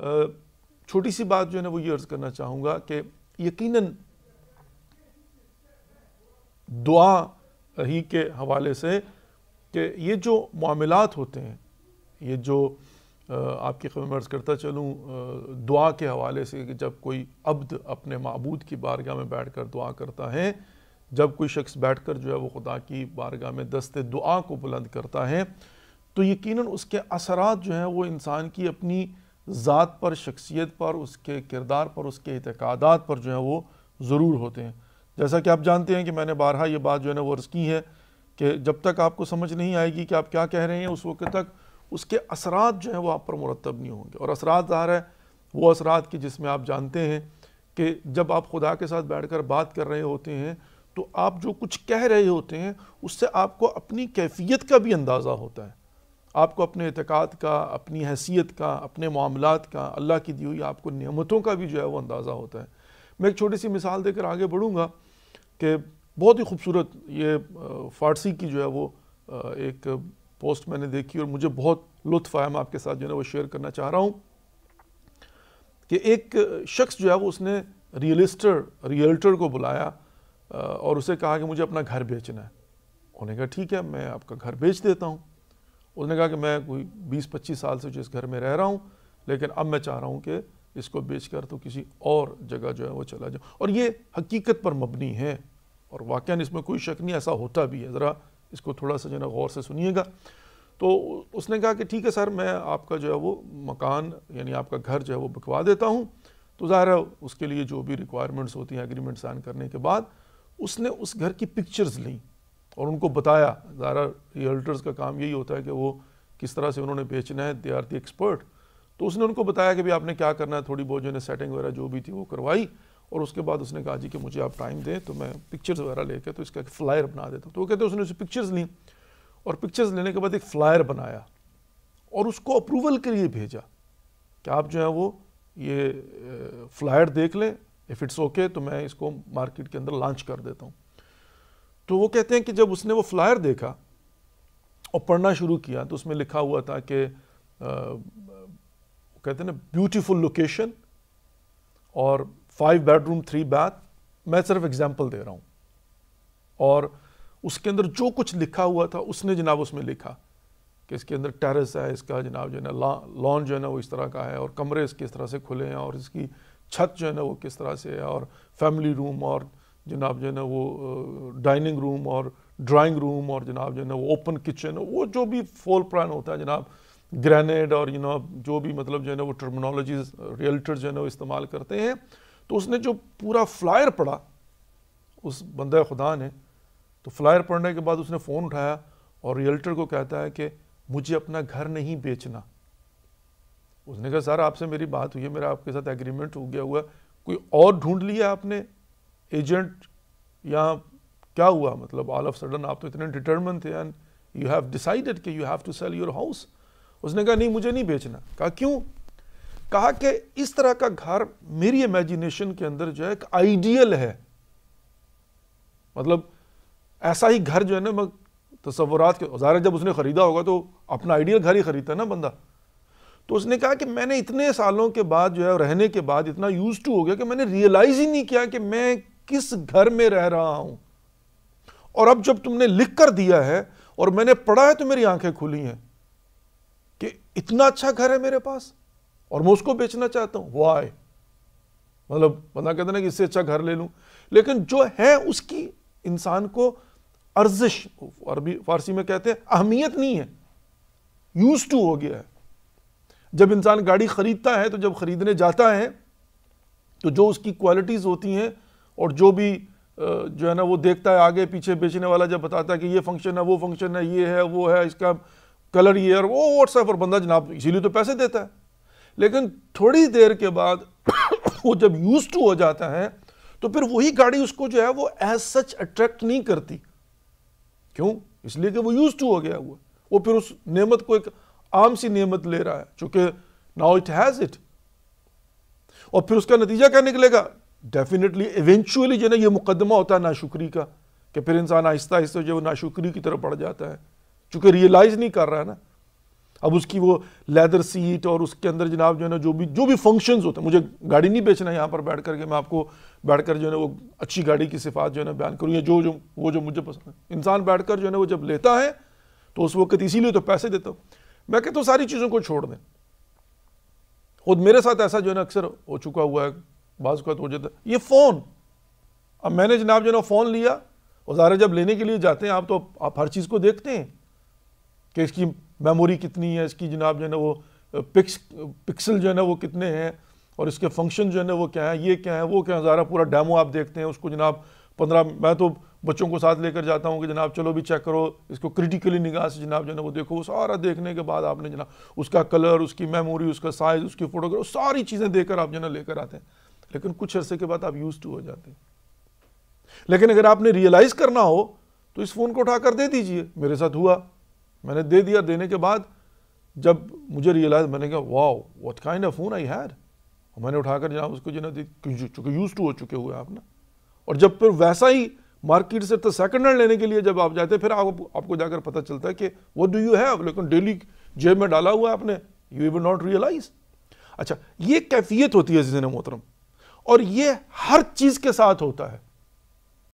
छोटी सी बात जो है ना वो ये अर्ज़ करना चाहूँगा कि यकीनन दुआ ही के हवाले से कि ये जो मामलात होते हैं ये जो आपकी खबर अर्ज़ करता चलूँ दुआ के हवाले से कि जब कोई अब्द अपने मबूद की बारगाह में बैठ कर दुआ करता है जब कोई शख्स बैठ कर जो है वो खुदा की बारगाह में दस्त दुआ को बुलंद करता है तो यकीनन उसके असरात जो हैं वो इंसान की अपनी ज़ात पर शख्सियत पर उसके किरदार पर उसके इतकादात पर जो है वो ज़रूर होते हैं जैसा कि आप जानते हैं कि मैंने बारह ये बात जो है ना वर्ज की है कि जब तक आपको समझ नहीं आएगी कि आप क्या कह रहे हैं उस वक्त तक उसके असरात जो हैं वो आप पर मुरतब नहीं होंगे और असरात ज़ाहिर है वो असरात कि जिसमें आप जानते हैं कि जब आप खुदा के साथ बैठ कर बात कर रहे होते हैं तो आप जो कुछ कह रहे होते हैं उससे आपको अपनी कैफियत का भी अंदाज़ा होता है आपको अपने अतकाद का अपनी हैसियत का अपने मामलात का अल्लाह की दी हुई आपको नियमतों का भी जो है वो अंदाज़ा होता है मैं एक छोटी सी मिसाल देकर आगे बढ़ूँगा कि बहुत ही खूबसूरत ये फ़ारसी की जो है वो एक पोस्ट मैंने देखी और मुझे बहुत लुत्फ आया मैं आपके साथ जो है वो शेयर करना चाह रहा हूँ कि एक शख्स जो है वो उसने रियलिस्टर रियल्टर को बुलाया और उसे कहा कि मुझे अपना घर बेचना है उन्होंने कहा ठीक है मैं आपका घर बेच देता हूँ उसने कहा कि मैं कोई बीस पच्चीस साल से जो इस घर में रह रहा हूँ लेकिन अब मैं चाह रहा हूँ कि इसको बेच कर तो किसी और जगह जो है वो चला जाऊँ और ये हकीकत पर मबनी है और वाक़ इसमें कोई शक नहीं ऐसा होता भी है ज़रा इसको थोड़ा सा जो है गौर से सुनिएगा तो उसने कहा कि ठीक है सर मैं आपका जो है वो मकान यानी आपका घर जो है वो बिकवा देता हूँ तो ज़ाहिर है उसके लिए जो भी रिक्वायरमेंट्स होती हैं एग्रीमेंट साइन करने के बाद उसने उस घर की पिक्चर्स ली और उनको बताया ज़ारा रियल्टर्स का काम यही होता है कि वो किस तरह से उन्होंने बेचना है दे आर दी एक्सपर्ट तो उसने उनको बताया कि भाई आपने क्या करना है थोड़ी बहुत जो है सेटिंग वगैरह जो भी थी वो करवाई और उसके बाद उसने कहा जी कि मुझे आप टाइम दें तो मैं पिक्चर्स वगैरह लेके तो इसका एक फ्लायर बना देता तो वो कहते उसने उसे पिक्चर्स ली और पिक्चर्स लेने के बाद एक फ्लायर बनाया और उसको अप्रूवल के लिए भेजा कि आप जो है वो ये फ्लायर देख लें इफ़ इट्स ओके तो मैं इसको मार्केट के अंदर लॉन्च कर देता हूँ तो वो कहते हैं कि जब उसने वो फ्लायर देखा और पढ़ना शुरू किया तो उसमें लिखा हुआ था कि कहते हैं ना ब्यूटीफुल लोकेशन और फाइव बेडरूम थ्री बैथ मैं सिर्फ एग्जांपल दे रहा हूँ और उसके अंदर जो कुछ लिखा हुआ था उसने जनाब उसमें लिखा कि इसके अंदर टेरेस है इसका जनाब जो है ना लॉन जो है ना वो इस तरह का है और कमरे किस तरह से खुले हैं और इसकी छत जो है ना वो किस तरह से है और फैमिली रूम और जनाब जो है ना वो डाइनिंग रूम और ड्राइंग रूम और जनाब जो है ना वो ओपन किचन वो जो भी फोल प्लान होता है जनाब ग्रेनेड और यू नो जो भी मतलब जो है ना वो टर्मिनोलॉजीज रियल्टर जो है ना वो इस्तेमाल करते हैं तो उसने जो पूरा फ्लायर पढ़ा उस बंदा खुदा ने तो फ्लायर पढ़ने के बाद उसने फ़ोन उठाया और रियल्टर को कहता है कि मुझे अपना घर नहीं बेचना उसने कहा सर आपसे मेरी बात हुई है मेरा आपके साथ एग्रीमेंट हो गया हुआ कोई और ढूंढ लिया आपने एजेंट यहाँ क्या हुआ मतलब ऑल ऑफ सडन आप तो इतने डिटर्मन थे एंड यू हैव डिसाइडेड कि you have to sell your house उसने कहा नहीं मुझे नहीं बेचना कहा क्यों कहा कि इस तरह का घर मेरी इमेजिनेशन के अंदर जो है एक आइडियल है मतलब ऐसा ही घर जो है ना मैं तस्वुरात के ज़ाहिर जब उसने ख़रीदा होगा तो अपना आइडियल घर ही ख़रीदता है ना बंदा तो उसने कहा कि मैंने इतने सालों के बाद जो है रहने के बाद इतना यूज टू हो गया कि मैंने रियलाइज़ ही नहीं किया कि मैं किस घर में रह रहा हूं और अब जब तुमने लिख कर दिया है और मैंने पढ़ा है तो मेरी आंखें खुली हैं कि इतना अच्छा घर है मेरे पास और मैं उसको बेचना चाहता हूं वाय मतलब बंदा कहते ना कि इससे अच्छा घर ले लूं लेकिन जो है उसकी इंसान को अर्जिश अरबी फारसी में कहते हैं अहमियत नहीं है यूज टू हो गया है जब इंसान गाड़ी खरीदता है तो जब खरीदने जाता है तो जो उसकी क्वालिटीज होती हैं और जो भी जो है ना वो देखता है आगे पीछे बेचने वाला जब बताता है कि ये फंक्शन है वो फंक्शन है ये है वो है इसका कलर ये है वो व्हाट्सएप पर बंदा जनाब इसीलिए तो पैसे देता है लेकिन थोड़ी देर के बाद वो जब यूज टू हो जाता है तो फिर वही गाड़ी उसको जो है वो एज सच अट्रैक्ट नहीं करती क्यों इसलिए कि वो यूज टू हो गया हुआ वो फिर उस नेमत को एक आम सी नेमत ले रहा है चूंकि नाउ इट हैज़ इट और फिर उसका नतीजा क्या निकलेगा डेफिनेटली इवेंचुअली जो ना ये मुकदमा होता है नाशुक्री का कि फिर इंसान आहिस्ता आहिस्ता जो नाशुक्री की तरफ बढ़ जाता है चूँकि रियलाइज़ नहीं कर रहा है ना अब उसकी वो लेदर सीट और उसके अंदर जनाब जो है ना जो भी जो भी फंक्शंस होते हैं मुझे गाड़ी नहीं बेचना यहाँ पर बैठ करके मैं आपको बैठ कर जो है ना वो अच्छी गाड़ी की सिफात जो है ना बयान करूँ या जो जो वो जो मुझे पसंद है इंसान बैठ कर जो है ना वो जब लेता है तो उस वक्त इसीलिए तो पैसे देता हूँ मैं कहता हूँ सारी चीज़ों को छोड़ दें खुद मेरे साथ ऐसा जो है ना अक्सर हो चुका हुआ है बाज़ का हो जाता ये फ़ोन अब मैंने जनाब जो ना फ़ोन लिया और ज़ाहिर जब लेने के लिए जाते हैं आप तो आप हर चीज़ को देखते हैं कि इसकी मेमोरी कितनी है इसकी जनाब जो है ना वो पिक्स पिक्सल जो है ना वो कितने हैं और इसके फंक्शन जो है ना वो क्या है ये क्या है वो क्या है ज़ारा पूरा डैमो आप देखते हैं उसको जनाब पंद्रह मैं तो बच्चों को साथ लेकर जाता हूँ कि जनाब चलो भी चेक करो इसको क्रिटिकली निगाह से जनाब जो है ना वो देखो वो सारा देखने के बाद आपने जनाब उसका कलर उसकी मेमोरी उसका साइज़ उसकी फ़ोटोग्राफ सारी चीज़ें देकर आप जो है ना लेकर आते हैं लेकिन कुछ अरसे के बाद आप यूज टू हो जाते हैं लेकिन अगर आपने रियलाइज करना हो तो इस फ़ोन को उठाकर दे दीजिए मेरे साथ हुआ मैंने दे दिया देने के बाद जब मुझे रियलाइज मैंने कहा wow what kind of phone I had और मैंने उठाकर जहाँ उसको जो ना चुके यूज टू हो चुके हुए आप ना और जब फिर वैसा ही मार्केट से तो सेकेंड हैंड लेने के लिए जब आप जाते फिर आप, आपको जाकर पता चलता है कि वो डू यू हैव लेकिन डेली जेब में डाला हुआ है आपने यू विल नॉट रियलाइज अच्छा ये कैफियत होती है जिसने मोहतरम और ये हर चीज के साथ होता है